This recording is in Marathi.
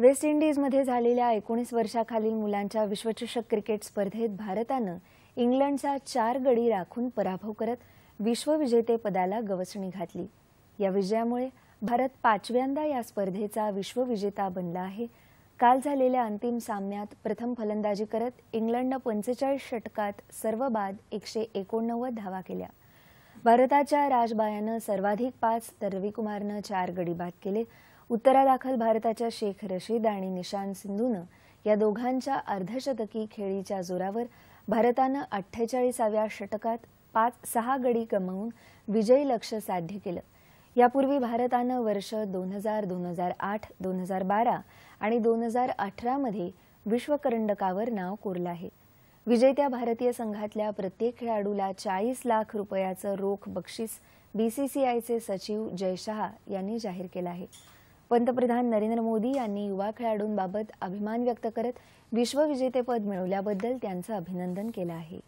वेस्ट इंडिजमध्ये झालेल्या एकोणीस वर्षाखालील मुलांच्या विश्वचषक क्रिकेट स्पर्धेत भारतानं इंग्लंडचा चार गडी राखून पराभव करत विश्वविजेतेपदाला गवसणी घातली या विजयामुळे भारत पाचव्यांदा या स्पर्धेचा विश्वविजेता बनला आहे काल झालेल्या अंतिम सामन्यात प्रथम फलंदाजी करत इंग्लंडनं पंचेचाळीस षटकात सर्व बाद एकशे एकोणनव्वद धावा केल्या भारताच्या राजबायानं सर्वाधिक पाच तर रविकुमारनं चार गडी बाद केले उत्तरादाखल भारताच्या शेख रशीद आणि निशांत सिंधूनं या दोघांच्या अर्धशतकी खेळीच्या जोरावर भारतानं अठ्ठेचाळीसाव्या षटकात पाच सहा गडी गमावून विजयी लक्ष साध्य केलं यापूर्वी भारतानं वर्ष दोन हजार दोन हजार आठ दोन हजार बारा आणि दोन हजार अठरामध्ये विश्वकरंडकावर नाव कोरलं आहे विजेत्या भारतीय संघातल्या प्रत्येक खेळाडूला चाळीस लाख रुपयाचं रोख बक्षीस बीसीसीआयचे सचिव जय शहा यांनी जाहीर केलं आहे पंतप्रधान नरेंद्र मोदी यांनी युवा खेळाडूंबाबत अभिमान व्यक्त करत विश्वविजेतेपद मिळवल्याबद्दल त्यांचं अभिनंदन केलं आहे